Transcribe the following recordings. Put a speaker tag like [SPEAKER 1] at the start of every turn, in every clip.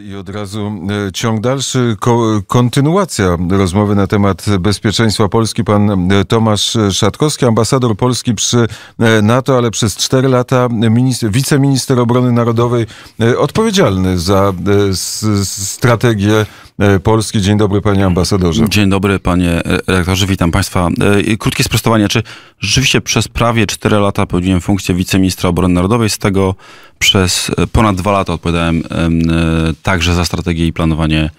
[SPEAKER 1] I od razu e, ciąg dalszy, kontynuacja rozmowy na temat bezpieczeństwa Polski. Pan e, Tomasz e, Szatkowski, ambasador Polski przy NATO, ale przez 4 lata minister, wiceminister obrony narodowej, odpowiedzialny za
[SPEAKER 2] strategię E, Polski. Dzień dobry, panie ambasadorze. Dzień dobry, panie e, redaktorze, witam państwa. E, krótkie sprostowanie. Czy rzeczywiście przez prawie 4 lata pełniłem funkcję wiceministra obrony narodowej, z tego przez ponad 2 lata odpowiadałem także za strategię i planowanie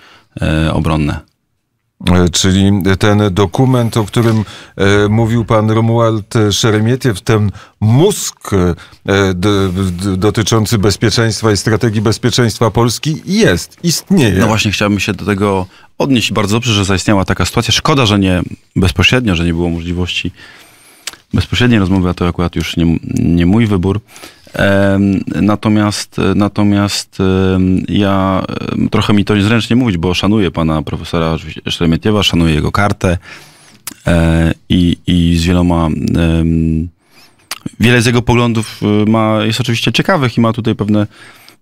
[SPEAKER 2] obronne. E, czyli ten
[SPEAKER 1] dokument, o którym e, mówił pan Romuald Szeremietiew, ten mózg e, d, d, dotyczący bezpieczeństwa i strategii bezpieczeństwa Polski
[SPEAKER 2] jest, istnieje. No właśnie, chciałbym się do tego odnieść. Bardzo dobrze, że zaistniała taka sytuacja. Szkoda, że nie bezpośrednio, że nie było możliwości bezpośredniej rozmowy, a to akurat już nie, nie mój wybór. Natomiast, natomiast ja trochę mi to niezręcznie mówić, bo szanuję pana profesora Szeremetiewa, szanuję jego kartę e, i, i z wieloma. Wiele z jego poglądów e, ma, jest oczywiście ciekawych i ma tutaj pewne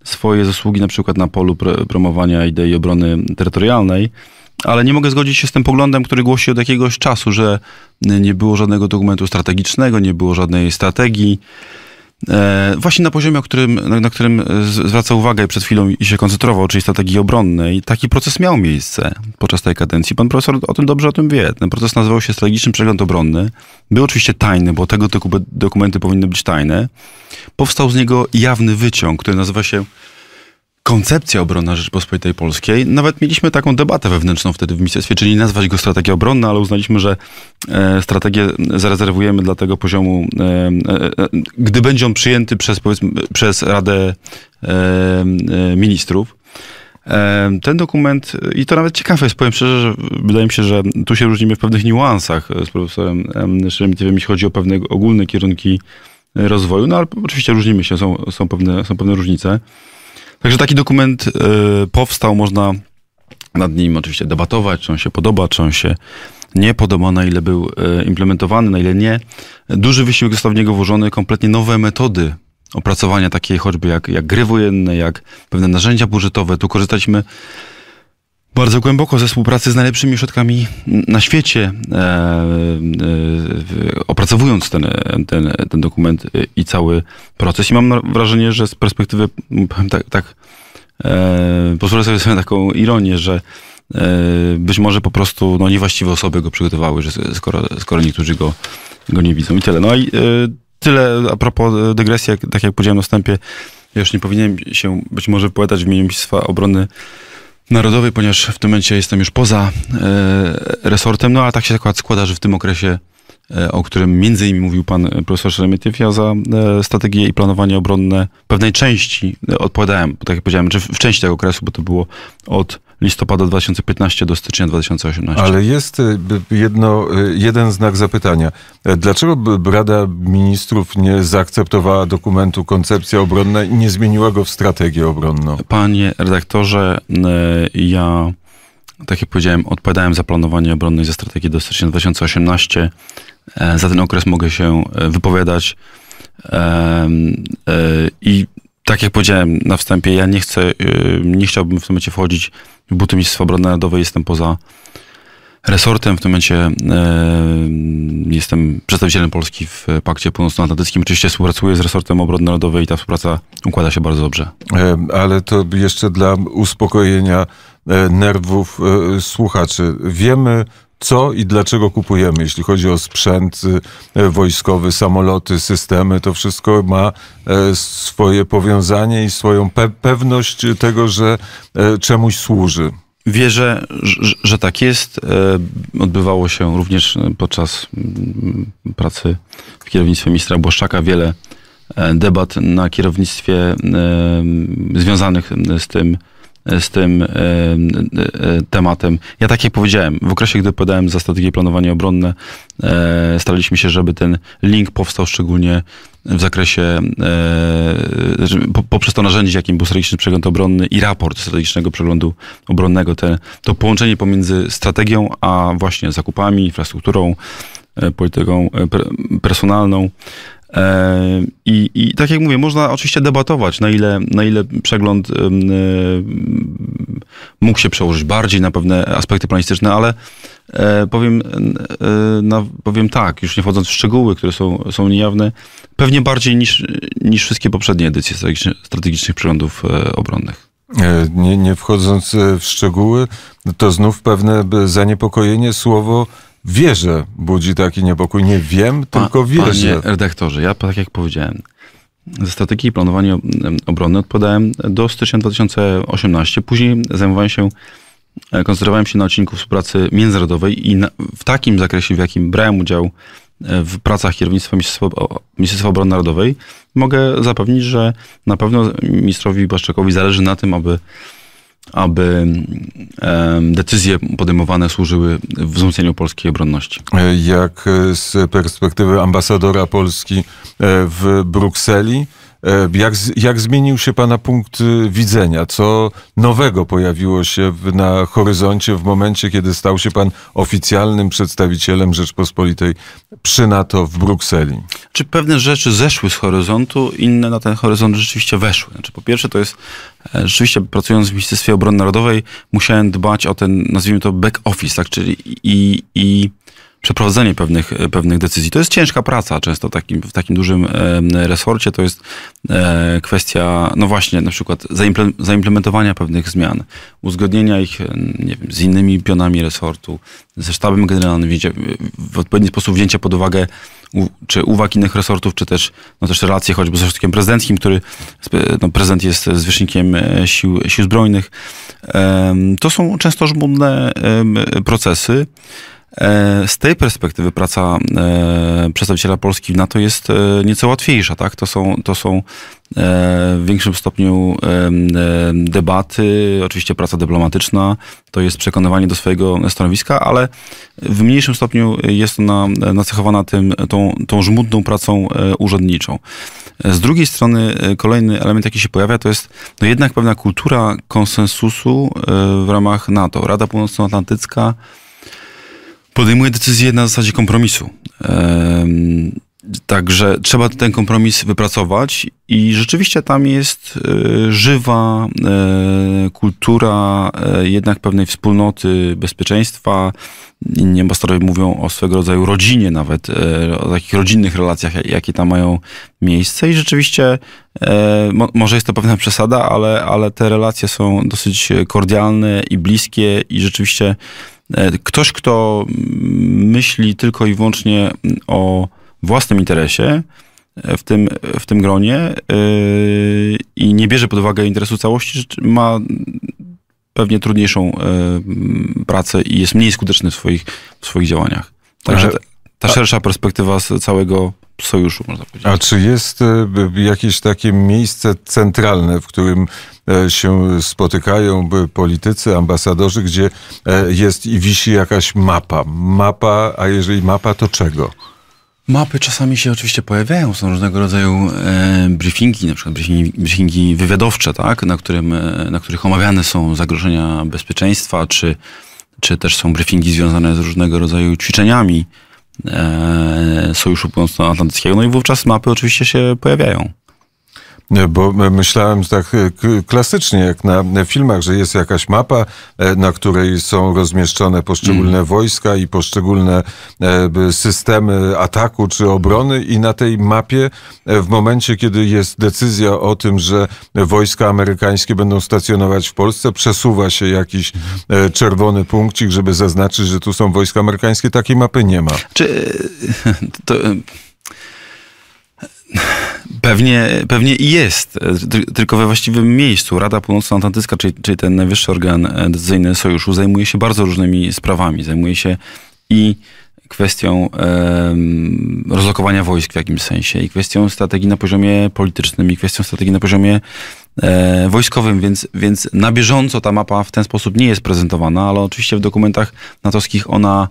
[SPEAKER 2] swoje zasługi, na przykład na polu promowania idei obrony terytorialnej ale nie mogę zgodzić się z tym poglądem, który głosi od jakiegoś czasu, że nie było żadnego dokumentu strategicznego, nie było żadnej strategii. E, właśnie na poziomie, którym, na, na, którym e, zwracał uwagę przed chwilą i się koncentrował, czyli strategii obronnej, taki proces miał miejsce podczas tej kadencji. Pan profesor o tym dobrze o tym wie. Ten proces nazywał się strategiczny przegląd obronny. Był oczywiście tajny, bo tego typu dokumenty powinny być tajne. Powstał z niego jawny wyciąg, który nazywa się koncepcja obronna Rzeczypospolitej Polskiej. Nawet mieliśmy taką debatę wewnętrzną wtedy w ministerstwie, czyli nazwać go strategią obronną, ale uznaliśmy, że e, strategię zarezerwujemy dla tego poziomu, e, e, gdy będzie on przyjęty przez, przez Radę Ministrów. Ten dokument, i to nawet ciekawe jest, powiem szczerze, że wydaje mi się, że tu się różnimy w pewnych niuansach z profesorem Szeremitywem, jeśli chodzi o pewne ogólne kierunki rozwoju, no ale oczywiście różnimy się, są, są, pewne, są pewne różnice. Także taki dokument y, powstał, można nad nim oczywiście debatować, czy on się podoba, czy on się nie podoba, na ile był e, implementowany, na ile nie. Duży wysiłek został w niego włożony, kompletnie nowe metody opracowania, takie choćby jak, jak gry wojenne, jak pewne narzędzia budżetowe. Tu korzystaliśmy bardzo głęboko ze współpracy z najlepszymi ośrodkami na świecie, e, e, opracowując ten, ten, ten dokument i cały proces. I mam wrażenie, że z perspektywy, powiem tak, tak e, pozwolę sobie, taką ironię, że e, być może po prostu no, niewłaściwe osoby go przygotowały, że skoro, skoro niektórzy go, go nie widzą. I tyle. No i e, tyle a propos e, dygresji, jak, tak jak powiedziałem na wstępie, ja już nie powinienem się być może wypowiadać w imieniu Ministerstwa Obrony Narodowej, ponieważ w tym momencie jestem już poza e, resortem, no a tak się akurat składa, że w tym okresie, e, o którym między innymi mówił pan e, profesor Szeremietyw, ja za e, strategię i planowanie obronne pewnej części e, odpowiadałem, tak jak powiedziałem, czy znaczy w, w części tego okresu, bo to było od listopada 2015 do stycznia 2018. Ale
[SPEAKER 1] jest y, jedno, y, jeden znak zapytania. E, dlaczego Rada Ministrów nie zaakceptowała dokumentu Koncepcja Obronna i nie zmieniła go w strategię obronną?
[SPEAKER 2] Panie redaktorze, e, ja tak jak powiedziałem, odpowiadałem za planowanie obronne i za strategię do stycznia 2018. E, za ten okres mogę się wypowiadać. I tak jak powiedziałem na wstępie, ja nie chcę, y, nie chciałbym w tym momencie wchodzić w buty Mistrzostwa Obrony Narodowej, jestem poza resortem, w tym momencie y, jestem przedstawicielem Polski w Pakcie Północnoatlantyckim. Oczywiście współpracuję z resortem obrony narodowej i ta współpraca układa się bardzo dobrze. E, ale to jeszcze dla
[SPEAKER 1] uspokojenia e, nerwów e, słuchaczy. Wiemy co i dlaczego kupujemy. Jeśli chodzi o sprzęt y, e, wojskowy, samoloty, systemy, to wszystko ma e, swoje powiązanie i swoją pe pewność tego, że
[SPEAKER 2] e, czemuś służy. Wierzę, że, tak jest. Odbywało się również podczas mm, pracy w kierownictwie ministra Błaszczaka wiele debat na kierownictwie związanych z tym z tym e, tematem. Ja tak jak powiedziałem, w okresie, gdy podałem za strategię planowanie obronne, e, staraliśmy się, żeby ten link powstał szczególnie w zakresie, e, poprzez to narzędzie, jakim był strategiczny przegląd obronny i raport strategicznego przeglądu obronnego, te, to połączenie pomiędzy strategią, a właśnie zakupami, infrastrukturą, polityką personalną, E, I, I, tak jak mówię, można oczywiście debatować, na ile, na ile przegląd e, mógł się przełożyć bardziej na pewne aspekty planistyczne, ale e, powiem, powiem tak, już nie wchodząc w szczegóły, które są, są niejawne, pewnie bardziej niż, niż wszystkie poprzednie edycje strategicznych przeglądów obronnych. Nie,
[SPEAKER 1] nie wchodząc w szczegóły, to znów pewne zaniepokojenie słowo
[SPEAKER 2] wierzę budzi taki niepokój. Nie wiem, pa, tylko wierzę. Panie redaktorze, ja tak jak powiedziałem, ze strategii planowania mm, obrony odpadałem do stycznia 2018. Później zajmowałem się, e, koncentrowałem się na odcinku współpracy międzynarodowej i na, w takim zakresie, w jakim brałem udział e, w pracach kierownictwa Ministerstwa, Ministerstwa Obrony Narodowej, mogę zapewnić, że na pewno ministrowi Błaszczakowi zależy na tym, aby aby decyzje podejmowane służyły wzmocnieniu polskiej obronności. Jak z perspektywy ambasadora Polski e, w
[SPEAKER 1] Brukseli, E, jak, jak zmienił się Pana punkt y, widzenia? Co nowego pojawiło się w, na horyzoncie w momencie, kiedy stał się Pan oficjalnym
[SPEAKER 2] przedstawicielem Rzeczpospolitej przy NATO w Brukseli? Czy pewne rzeczy zeszły z horyzontu, inne na ten horyzont rzeczywiście weszły? Znaczy, po pierwsze, to jest e, rzeczywiście pracując w Ministerstwie Obrony Narodowej, musiałem dbać o ten, nazwijmy to, back office, tak? czyli i, i przeprowadzenie pewnych, e, pewnych decyzji. To jest ciężka praca często takim, w takim dużym resorcie. To jest e, kwestia, no właśnie, na przykład zaimplementowania pewnych zmian, uzgodnienia ich nie wiem, z innymi pionami resortu, ze sztabem generalnym, w odpowiedni sposób wzięcia pod uwagę czy uwag innych resortów, czy też, no też relacje choćby ze ośrodkiem prezydenckim, który no, prezydent jest zwierzchnikiem e, sił, sił zbrojnych. To są często żmudne procesy. E, z tej perspektywy praca e, przedstawiciela Polski w NATO jest e, nieco łatwiejsza. Tak? To, są, to są w większym stopniu debaty, oczywiście praca dyplomatyczna, to jest przekonywanie do swojego stanowiska, ale w mniejszym stopniu jest ona nacechowana tym, tą, tą żmudną pracą urzędniczą. Z drugiej strony kolejny element, jaki się pojawia, to jest no jednak pewna kultura konsensusu w ramach NATO. Rada Północnoatlantycka, Podejmuje decyzję na zasadzie kompromisu. Także trzeba ten kompromis wypracować i rzeczywiście tam jest e, żywa e, kultura e, jednak pewnej wspólnoty bezpieczeństwa. Inni ambasadorowie mówią o swego rodzaju rodzinie nawet, o takich rodzinnych relacjach, jakie tam mają miejsce i rzeczywiście może jest to pewna przesada, ale, ale te relacje są dosyć kordialne i bliskie i rzeczywiście E, ktoś, kto mm, myśli tylko i wyłącznie mm, o własnym interesie e, w tym, e, w tym gronie yy, i nie bierze pod uwagę interesu całości, ma mm, pewnie trudniejszą yy, pracę i jest mniej skuteczny w swoich, w swoich działaniach. Także ta, ta szersza perspektywa z całego sojuszu, można
[SPEAKER 1] powiedzieć. A czy jest e, jakieś takie miejsce centralne, w którym e, się spotykają politycy, ambasadorzy, gdzie e, jest i wisi jakaś mapa? Mapa, a jeżeli mapa, to czego?
[SPEAKER 2] Mapy czasami się oczywiście pojawiają, są różnego rodzaju e, briefingi, na przykład briefingi, briefingi wywiadowcze, tak? na, którym, na których omawiane są zagrożenia bezpieczeństwa, czy, czy też są briefingi związane z różnego rodzaju ćwiczeniami E, Sojuszu Północnoatlantyckiego. No i wówczas mapy oczywiście się
[SPEAKER 1] pojawiają. Bo e, myślałem tak e, klasycznie, jak na filmach, że jest jakaś mapa, e, na której są rozmieszczone poszczególne mm. wojska i poszczególne systemy ataku czy obrony i na tej mapie w momencie, kiedy jest decyzja o tym, że wojska amerykańskie będą stacjonować w Polsce, przesuwa się jakiś czerwony punkcik, żeby zaznaczyć, że tu są wojska amerykańskie. Takiej
[SPEAKER 2] mapy nie ma. Czy to Pewnie, pewnie i jest, e, tylko we właściwym miejscu. Rada Północnoatlantycka, czyli, czyli ten najwyższy organ e, decyzyjny sojuszu, zajmuje się bardzo różnymi sprawami. Zajmuje się i kwestią rozlokowania wojsk w jakimś sensie i kwestią strategii na poziomie politycznym i kwestią strategii na poziomie e, wojskowym, więc, więc na bieżąco ta mapa w ten sposób nie jest prezentowana, ale oczywiście w dokumentach natowskich ona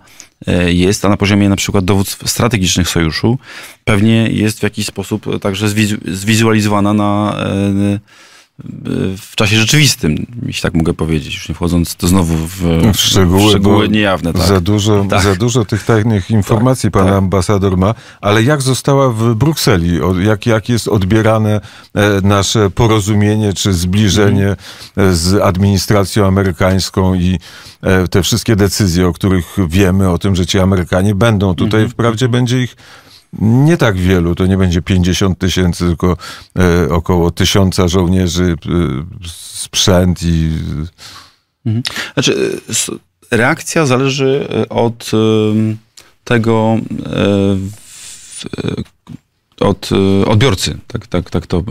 [SPEAKER 2] e, jest, a na poziomie na przykład dowództw strategicznych sojuszu pewnie jest w jakiś sposób także zwizualizowana na... E, w czasie rzeczywistym, jeśli tak mogę powiedzieć, już nie wchodząc to znowu w, no, w szczegóły, w szczegóły niejawne. Tak. Za, dużo, tak. za dużo tych
[SPEAKER 1] tajnych informacji tak, pan tak. ambasador ma, ale jak została w Brukseli? Jak, jak jest odbierane e, nasze porozumienie czy zbliżenie e, z administracją amerykańską i e, te wszystkie decyzje, o których wiemy, o tym, że ci Amerykanie będą tutaj, mhm. wprawdzie będzie ich nie tak wielu, to nie będzie 50 tysięcy, tylko e, około tysiąca żołnierzy, e, sprzęt i...
[SPEAKER 2] Mhm. Znaczy, e, reakcja zależy e, od tego, e, od odbiorcy, tak, tak, tak to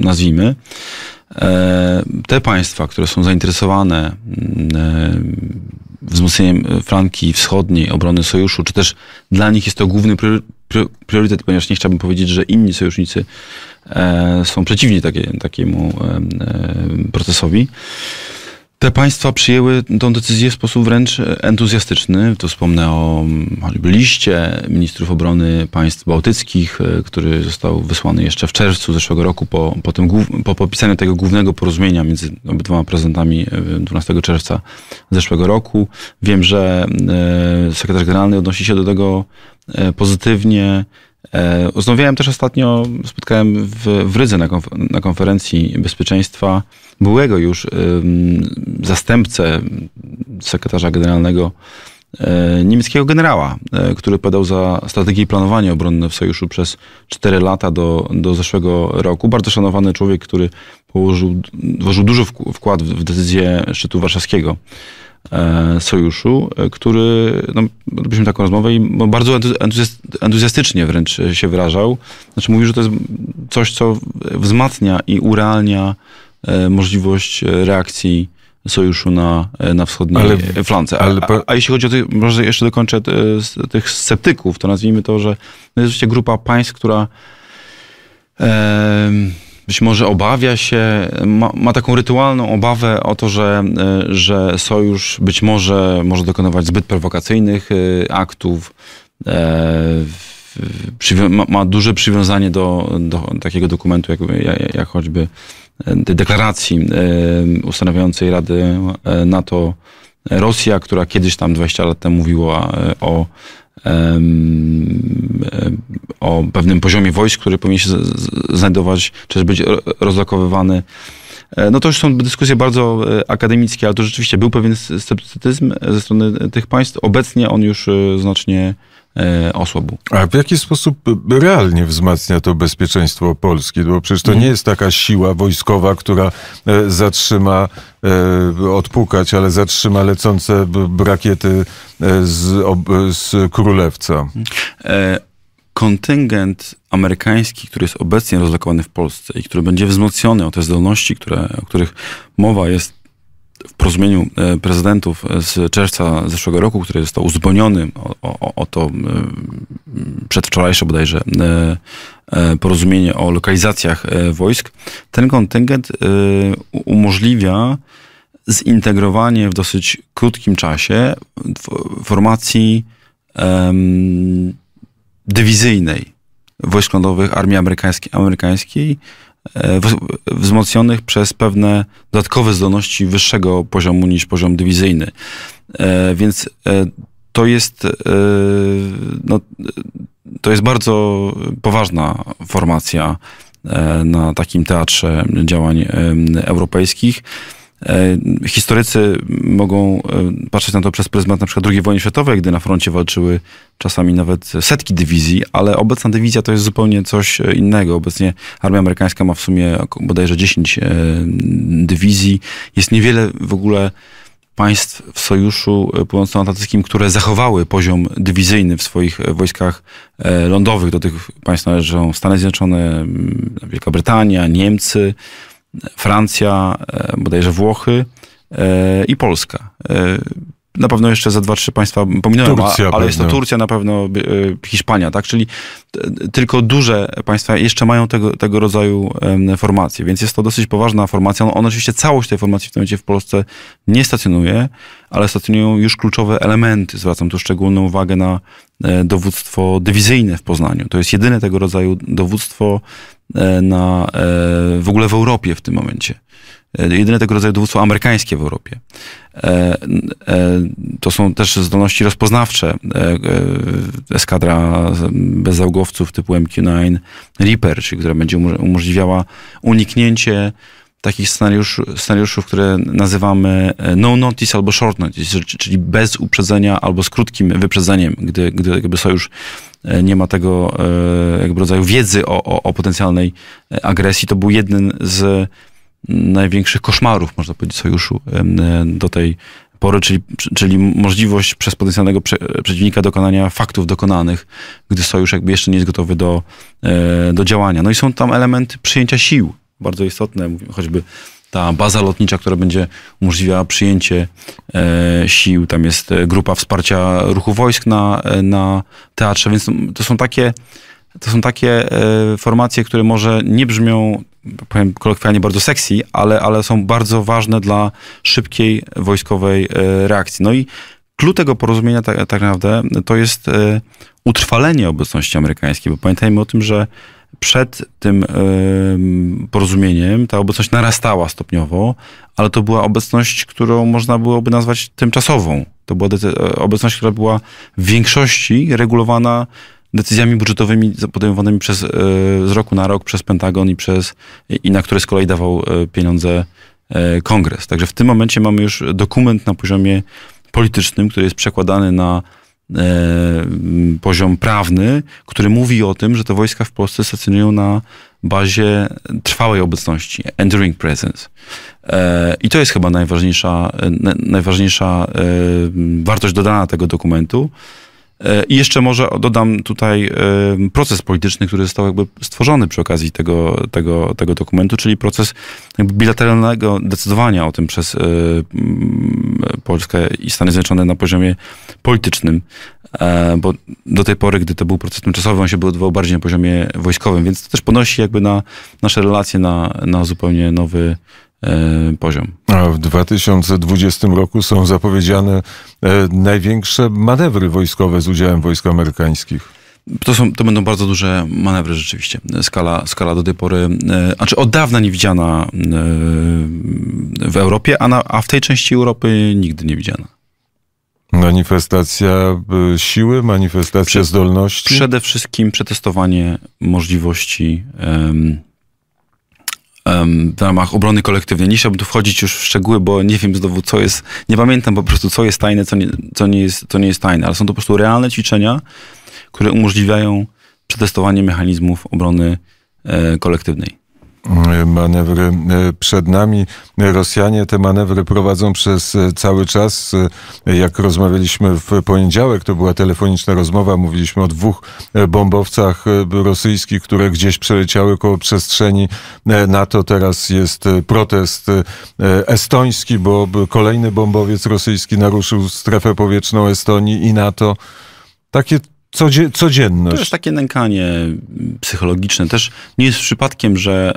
[SPEAKER 2] nazwijmy. Te państwa, które są zainteresowane wzmocnieniem e, flanki wschodniej obrony sojuszu, czy też dla nich jest to główny priorytet, ponieważ nie chciałbym powiedzieć, że inni sojusznicy e, są przeciwni takie, takiemu e, procesowi. Te państwa przyjęły tę decyzję w sposób wręcz entuzjastyczny. To wspomnę o mm, liście ministrów obrony państw bałtyckich, e, który został wysłany jeszcze w czerwcu zeszłego roku po, po, tym, po podpisaniu tego głównego porozumienia między obydwoma prezydentami 12 e, czerwca zeszłego roku. Wiem, że e, sekretarz generalny odnosi się do tego pozytywnie. E, rozmawiałem też ostatnio, spotkałem w, w Rydze na, na konferencji bezpieczeństwa byłego już ym, zastępcę sekretarza generalnego y, niemieckiego generała, y, który padał za strategię i planowanie obronne w sojuszu przez 4 lata do, do zeszłego roku. Bardzo szanowany człowiek, który położył, włożył duży wkład w, w decyzję szczytu warszawskiego E, sojuszu, e, który, no, odbyliśmy taką rozmowę i no, bardzo entuzjastycznie wręcz się wyrażał. Znaczy mówił, że to jest coś, co wzmacnia i urealnia e, możliwość reakcji sojuszu na, na wschodniej ale, flance. ale, a, a, jeśli chodzi o tych, może jeszcze dokończę tych sceptyków, to nazwijmy to, że to jest oczywiście grupa państw, która e, być może obawia się, ma, ma, taką rytualną obawę o to, że, e, że sojusz być może może dokonywać zbyt prowokacyjnych e, aktów. E, ma, ma, duże przywiązanie do, do takiego dokumentu, jak, jak, jak choćby deklaracji ustanawiającej Rady NATO Rosja, która kiedyś tam 20 lat temu mówiła o o pewnym poziomie wojsk, który powinien się znajdować, czy też być rozlokowywany. E, no to już są dyskusje bardzo e, akademickie, ale to rzeczywiście był pewien sceptycyzm ze strony tych państw. Obecnie on już e, znacznie E, A w jaki sposób realnie
[SPEAKER 1] wzmacnia to
[SPEAKER 2] bezpieczeństwo
[SPEAKER 1] Polski? Bo przecież to nie jest taka siła wojskowa, która e, zatrzyma, e, odpukać, ale zatrzyma lecące rakiety z, z
[SPEAKER 2] Królewca. Kontyngent amerykański, który jest obecnie rozlokowany w Polsce i który będzie wzmocniony o te zdolności, które, o których mowa jest w porozumieniu e, prezydentów e, z czerwca zeszłego roku, który został uzupełniony o, o, o to e, przedwczorajsze bodajże porozumienie o lokalizacjach wojsk, ten kontyngent umożliwia zintegrowanie w dosyć krótkim czasie formacji dywizyjnej wojsk lądowych armii amerykańskiej, amerykańskiej E, wzmocnionych przez pewne dodatkowe zdolności wyższego poziomu niż poziom dywizyjny. E, więc e, to jest, no, to jest bardzo poważna formacja na takim teatrze działań europejskich. E, historycy mogą e, patrzeć na to przez pryzmat na przykład II wojny światowej, gdy na froncie walczyły czasami nawet setki dywizji, ale obecna dywizja to jest zupełnie coś e, innego. Obecnie armia amerykańska ma w sumie bodajże 10 dywizji. Jest niewiele w ogóle państw w Sojuszu Północnoatlantyckim, które zachowały poziom dywizyjny w swoich wojskach lądowych. Do tych państw należą Stany Zjednoczone, Wielka Brytania, Niemcy, Francja, e, bodajże Włochy e, i Polska. E, na pewno jeszcze za dwa, trzy państwa pominąłem, Turcja, ale pewnie. jest to Turcja, na pewno Hiszpania, tak? Czyli tylko duże państwa jeszcze mają tego, tego rodzaju formacje, więc jest to dosyć poważna formacja. No, ona oczywiście całość tej formacji w tym momencie w Polsce nie stacjonuje, ale stacjonują już kluczowe elementy. Zwracam tu szczególną uwagę na dowództwo dywizyjne w Poznaniu. To jest jedyne tego rodzaju dowództwo E, na, e, w ogóle w Europie w tym momencie. E, jedyne tego rodzaju dowództwo amerykańskie w Europie. To są też zdolności rozpoznawcze. Eskadra bezzałogowców typu MQ-9 Reaper, czyli która będzie umożliwiała uniknięcie takich scenariuszy, scenariuszów, które nazywamy e, no notice albo short notice, czyli bez uprzedzenia albo z krótkim wyprzedzeniem, gdy, gdy jakby sojusz e, nie ma tego e, jakby rodzaju wiedzy o, o, o potencjalnej agresji. To był jeden z największych koszmarów, można powiedzieć, sojuszu do tej pory, czyli, czyli możliwość przez potencjalnego prze, przeciwnika dokonania faktów dokonanych, gdy sojusz jakby jeszcze nie jest gotowy do, do działania. No i są tam elementy przyjęcia sił, bardzo istotne, choćby ta baza lotnicza, która będzie umożliwiała przyjęcie e, sił. Tam jest e, grupa wsparcia ruchu wojsk na, e, na teatrze, więc to są takie, to są takie e, formacje, które może nie brzmią, powiem kolokwialnie, bardzo sexy, ale, ale są bardzo ważne dla szybkiej wojskowej e, reakcji. No i klucz tego porozumienia tak, tak naprawdę to jest e, utrwalenie obecności amerykańskiej, bo pamiętajmy o tym, że przed tym porozumieniem ta obecność narastała stopniowo, ale to była obecność, którą można byłoby nazwać tymczasową. To była e, obecność, która była w większości regulowana decyzjami budżetowymi podejmowanymi przez, e, z roku na rok przez Pentagon i, przez, i na które z kolei dawał e, pieniądze kongres. Także w tym momencie mamy już dokument na poziomie politycznym, który jest przekładany na E, poziom prawny, który mówi o tym, że te wojska w Polsce stacjonują na bazie trwałej obecności, enduring presence. E, I to jest chyba najważniejsza, e, najważniejsza wartość dodana tego dokumentu. I jeszcze może dodam tutaj proces polityczny, który został jakby stworzony przy okazji tego, tego, tego dokumentu, czyli proces bilateralnego decydowania o tym przez Polskę i Stany Zjednoczone na poziomie politycznym, e, bo do tej pory, gdy to był proces tymczasowy, on się był odbywał bardziej na poziomie wojskowym, więc to też ponosi jakby na nasze relacje na, na zupełnie nowy e, poziom. A w
[SPEAKER 1] 2020 roku są zapowiedziane e, największe manewry wojskowe z udziałem
[SPEAKER 2] wojsk amerykańskich. To, są, to będą bardzo duże manewry rzeczywiście. Skala, skala do tej pory, e, znaczy od dawna nie widziana e, w Europie, a, na, a w tej części Europy nigdy nie widziana. Manifestacja e, siły, manifestacja Prze zdolności? Przede wszystkim przetestowanie możliwości um, um, w ramach obrony kolektywnej. Nie chciałbym tu wchodzić już w szczegóły, bo nie wiem znowu, co jest, nie pamiętam po prostu, co jest tajne, co nie, co nie, jest, co nie jest tajne, ale są to po prostu realne ćwiczenia, które umożliwiają przetestowanie mechanizmów obrony e,
[SPEAKER 1] kolektywnej e, manewry e, przed nami. Rosjanie te manewry prowadzą przez cały czas. Jak rozmawialiśmy w poniedziałek, to była telefoniczna rozmowa, mówiliśmy o dwóch bombowcach rosyjskich, które gdzieś przeleciały koło przestrzeni NATO. Teraz jest protest estoński, bo kolejny bombowiec rosyjski naruszył strefę powietrzną Estonii i NATO. Takie codzie, codzienność. To jest
[SPEAKER 2] takie nękanie psychologiczne. Też nie jest przypadkiem, że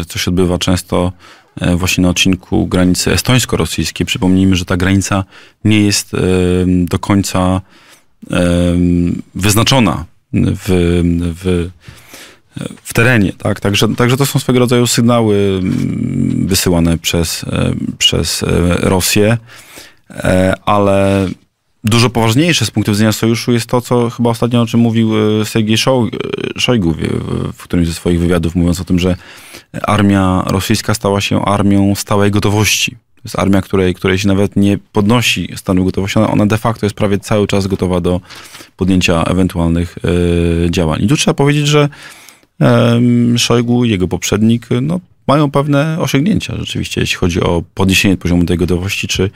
[SPEAKER 2] e, to się odbywa często e, właśnie na odcinku granicy estońsko-rosyjskiej. Przypomnijmy, że ta granica nie jest e, do końca wyznaczona w, w, w terenie. Tak? Także, także to są swego rodzaju sygnały wysyłane przez, przez Rosję, ale Dużo poważniejsze z punktu widzenia sojuszu jest to, co chyba ostatnio o czym mówił e, Sergiej e, Szojgu w którymś ze swoich wywiadów, mówiąc o tym, że armia rosyjska stała się armią stałej gotowości. To jest armia, której, której się nawet nie podnosi stanu gotowości. Ona, ona de facto jest prawie cały czas gotowa do podjęcia ewentualnych y, działań. I tu trzeba powiedzieć, że y, Szojgu, jego poprzednik, no, mają pewne osiągnięcia rzeczywiście, jeśli chodzi o podniesienie poziomu tej gotowości, czy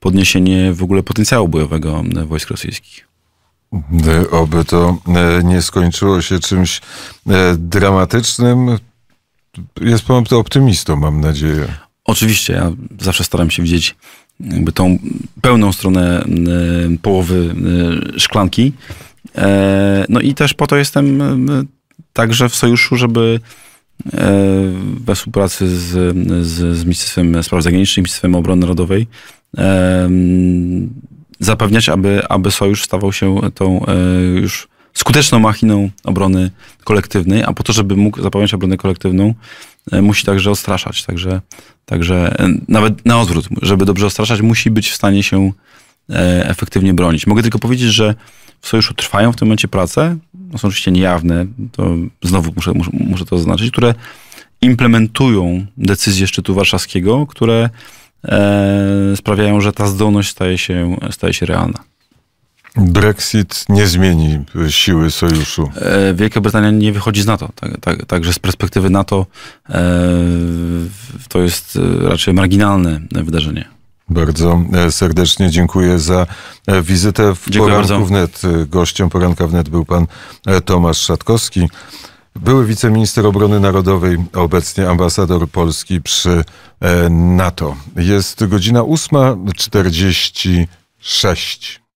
[SPEAKER 2] podniesienie w ogóle potencjału bojowego e, wojsk rosyjskich. Oby to e, nie skończyło się czymś e, dramatycznym. Jest pan optymistą, mam nadzieję. Oczywiście, ja zawsze staram się widzieć jakby tą pełną stronę połowy szklanki. No i też po to jestem także w sojuszu, żeby E, we współpracy z, z, z Ministerstwem Spraw Zagranicznych, Ministerstwem Obrony Narodowej zapewniać, aby, aby sojusz stawał się tą e, już skuteczną machiną obrony kolektywnej, a po to, żeby mógł zapewniać obronę kolektywną, e, musi także odstraszać. Także, także nawet na odwrót, żeby dobrze odstraszać, musi być w stanie się E, efektywnie bronić. Mogę tylko powiedzieć, że w sojuszu trwają w tym momencie prace, no są oczywiście niejawne, to znowu muszę, muszę, to zaznaczyć, które implementują decyzje szczytu warszawskiego, które e, sprawiają, że ta zdolność staje się, staje się realna. Brexit nie zmieni siły sojuszu. E, Wielka Brytania nie wychodzi z NATO. Także tak, tak, z perspektywy NATO e, to jest e, raczej marginalne wydarzenie.
[SPEAKER 1] Bardzo e, serdecznie dziękuję za e, wizytę w dziękuję Poranku bardzo. Wnet. E, gościem Poranka Wnet był pan Tomasz Szatkowski, były wiceminister obrony narodowej, obecnie ambasador Polski przy NATO. Jest godzina
[SPEAKER 2] 8.46.